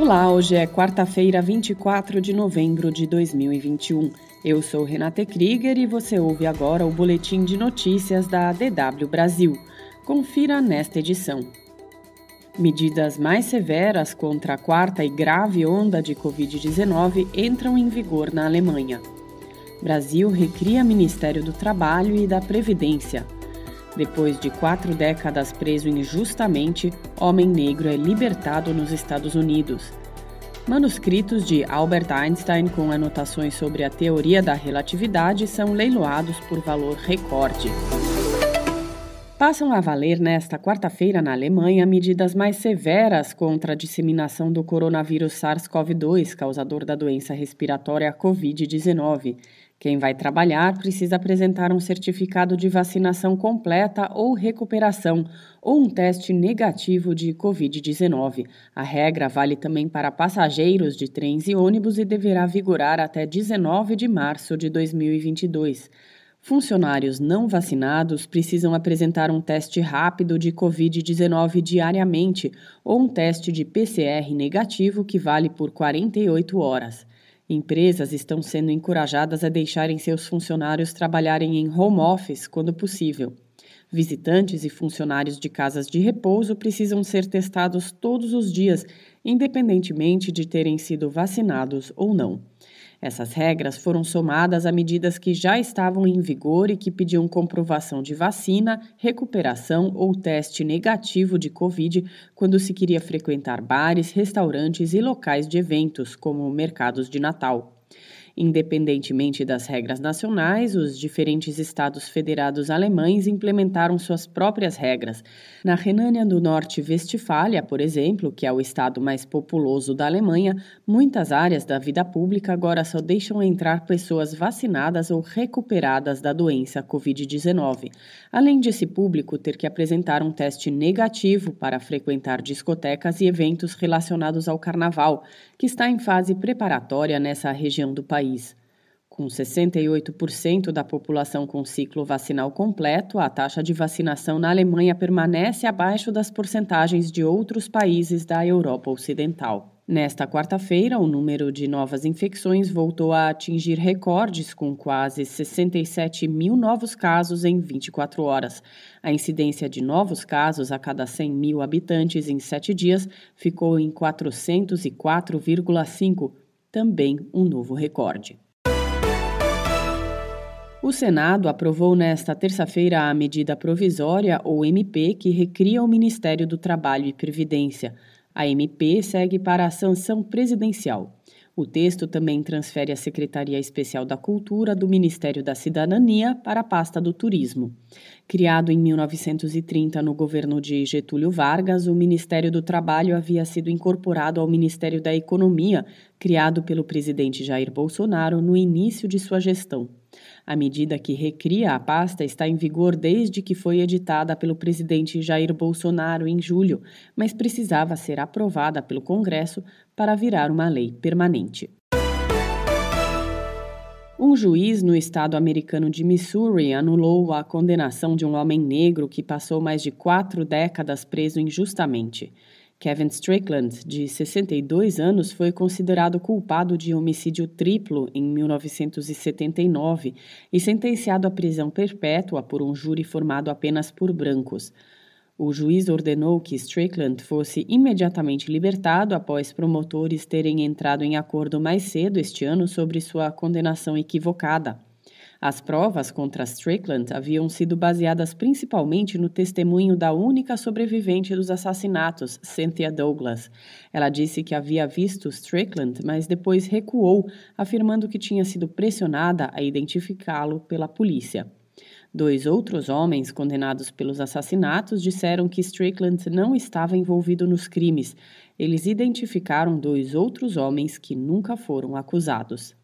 Olá, hoje é quarta-feira, 24 de novembro de 2021. Eu sou Renate Krieger e você ouve agora o boletim de notícias da DW Brasil. Confira nesta edição. Medidas mais severas contra a quarta e grave onda de Covid-19 entram em vigor na Alemanha. Brasil recria Ministério do Trabalho e da Previdência. Depois de quatro décadas preso injustamente, Homem Negro é libertado nos Estados Unidos. Manuscritos de Albert Einstein com anotações sobre a teoria da relatividade são leiloados por valor recorde. Passam a valer nesta quarta-feira na Alemanha medidas mais severas contra a disseminação do coronavírus SARS-CoV-2, causador da doença respiratória Covid-19. Quem vai trabalhar precisa apresentar um certificado de vacinação completa ou recuperação ou um teste negativo de Covid-19. A regra vale também para passageiros de trens e ônibus e deverá vigorar até 19 de março de 2022. Funcionários não vacinados precisam apresentar um teste rápido de Covid-19 diariamente ou um teste de PCR negativo que vale por 48 horas. Empresas estão sendo encorajadas a deixarem seus funcionários trabalharem em home office quando possível. Visitantes e funcionários de casas de repouso precisam ser testados todos os dias, independentemente de terem sido vacinados ou não. Essas regras foram somadas a medidas que já estavam em vigor e que pediam comprovação de vacina, recuperação ou teste negativo de Covid quando se queria frequentar bares, restaurantes e locais de eventos, como mercados de Natal. Independentemente das regras nacionais, os diferentes estados federados alemães implementaram suas próprias regras. Na Renânia do Norte-Vestfália, por exemplo, que é o estado mais populoso da Alemanha, muitas áreas da vida pública agora só deixam entrar pessoas vacinadas ou recuperadas da doença Covid-19. Além desse público ter que apresentar um teste negativo para frequentar discotecas e eventos relacionados ao carnaval, que está em fase preparatória nessa região do país país. Com 68% da população com ciclo vacinal completo, a taxa de vacinação na Alemanha permanece abaixo das porcentagens de outros países da Europa Ocidental. Nesta quarta-feira, o número de novas infecções voltou a atingir recordes, com quase 67 mil novos casos em 24 horas. A incidência de novos casos a cada 100 mil habitantes em sete dias ficou em 404,5 também um novo recorde. O Senado aprovou nesta terça-feira a medida provisória, ou MP, que recria o Ministério do Trabalho e Previdência. A MP segue para a sanção presidencial. O texto também transfere a Secretaria Especial da Cultura do Ministério da Cidadania para a pasta do Turismo. Criado em 1930 no governo de Getúlio Vargas, o Ministério do Trabalho havia sido incorporado ao Ministério da Economia, criado pelo presidente Jair Bolsonaro no início de sua gestão. A medida que recria a pasta está em vigor desde que foi editada pelo presidente Jair Bolsonaro em julho, mas precisava ser aprovada pelo Congresso para virar uma lei permanente. Um juiz no estado americano de Missouri anulou a condenação de um homem negro que passou mais de quatro décadas preso injustamente. Kevin Strickland, de 62 anos, foi considerado culpado de homicídio triplo em 1979 e sentenciado à prisão perpétua por um júri formado apenas por brancos. O juiz ordenou que Strickland fosse imediatamente libertado após promotores terem entrado em acordo mais cedo este ano sobre sua condenação equivocada. As provas contra Strickland haviam sido baseadas principalmente no testemunho da única sobrevivente dos assassinatos, Cynthia Douglas. Ela disse que havia visto Strickland, mas depois recuou, afirmando que tinha sido pressionada a identificá-lo pela polícia. Dois outros homens condenados pelos assassinatos disseram que Strickland não estava envolvido nos crimes. Eles identificaram dois outros homens que nunca foram acusados.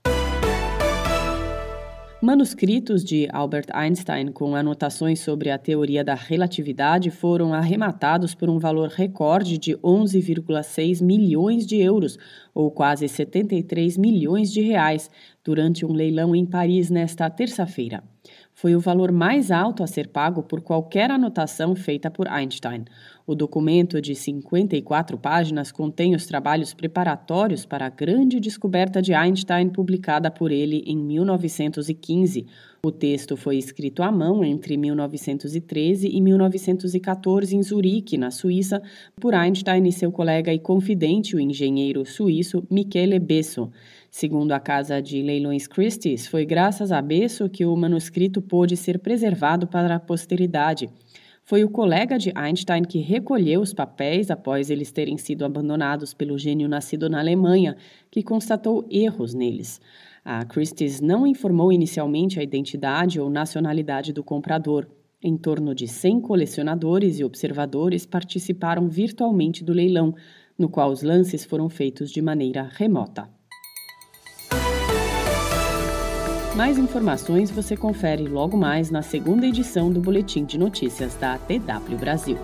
Manuscritos de Albert Einstein com anotações sobre a teoria da relatividade foram arrematados por um valor recorde de 11,6 milhões de euros, ou quase 73 milhões de reais, durante um leilão em Paris nesta terça-feira foi o valor mais alto a ser pago por qualquer anotação feita por Einstein. O documento de 54 páginas contém os trabalhos preparatórios para a grande descoberta de Einstein publicada por ele em 1915 o texto foi escrito à mão entre 1913 e 1914 em Zurique, na Suíça, por Einstein e seu colega e confidente, o engenheiro suíço Michele Besso. Segundo a casa de leilões Christie's, foi graças a Besso que o manuscrito pôde ser preservado para a posteridade. Foi o colega de Einstein que recolheu os papéis após eles terem sido abandonados pelo gênio nascido na Alemanha, que constatou erros neles. A Christie's não informou inicialmente a identidade ou nacionalidade do comprador. Em torno de 100 colecionadores e observadores participaram virtualmente do leilão, no qual os lances foram feitos de maneira remota. Mais informações você confere logo mais na segunda edição do Boletim de Notícias da TW Brasil.